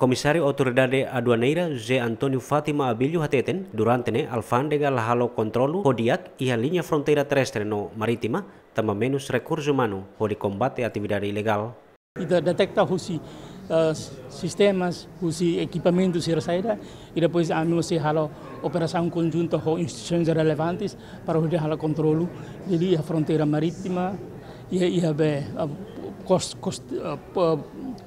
Comisario Autoridad de Aduaneira, José Antonio Fátima Abilio Hateten, durante ne alfândega la halo controlo iha e a linha terrestre no marítima, também menos recurso humano, hodi combate à atividade ilegal. Ida detecta husi uh, sistemas, husi equipamentos e saída, e depois a se halo operação conjunta com instituições relevantes para hodi halo controlo de a fronteira marítima e a, e a, cost, kos uh,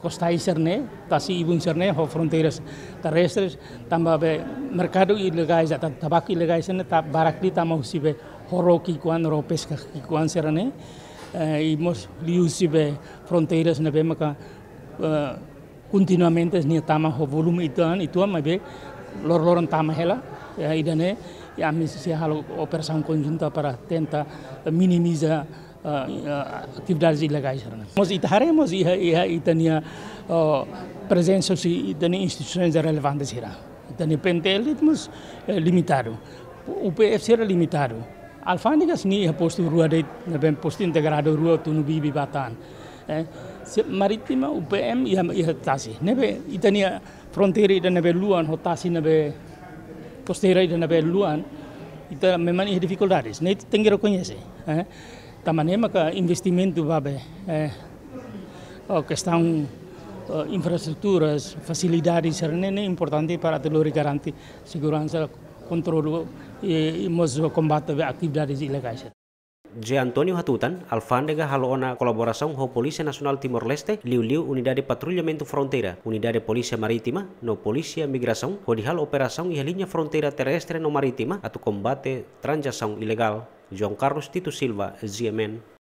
costai serne tasi ibun serne ho fronteras terrestres tamba be mercado ilegal jata tabak ilegal serne ta barakli tama husibe sibe horoki kuan ropes ka ki kuan serne eh, imos liusibe fronteras ne be maka eh, continuamente ni tama ho volume ituan itu mabe lor loran tama hela eh, idane ya misi halo operação konjunta para tenta minimiza atividades ilegais. Mas Itaremos e Itania presença e Itania instituições relevantes irá. Itania Pentel, mas limitado. O PFC era limitado. Alfândegas ni é posto rua de bem posto integrado rua tu no bibi batan. Eh? Marítima UPM ia ia tasi. Nebe itania fronteira ida nebe luan hotasi nebe costeira ida nebe luan. Ita memang ia dificuldades. Nebe tenggero conhece. Eh? da maneira eh? que investimento vai é, a questão uh, infraestruturas, facilidades, é importante para ter garantir segurança, controle e, eh, e combate a atividades ilegais. J. Antonio Hatutan, alfândega halona colaboração com a Polícia Nacional Timor-Leste, liu-liu Unidade de Patrulhamento Fronteira, Unidade de Polícia Marítima, no Polícia Migração, codihal Operação e a Linha Fronteira Terrestre no Marítima, a combate transação ilegal. João Carlos Tito Silva, ZMN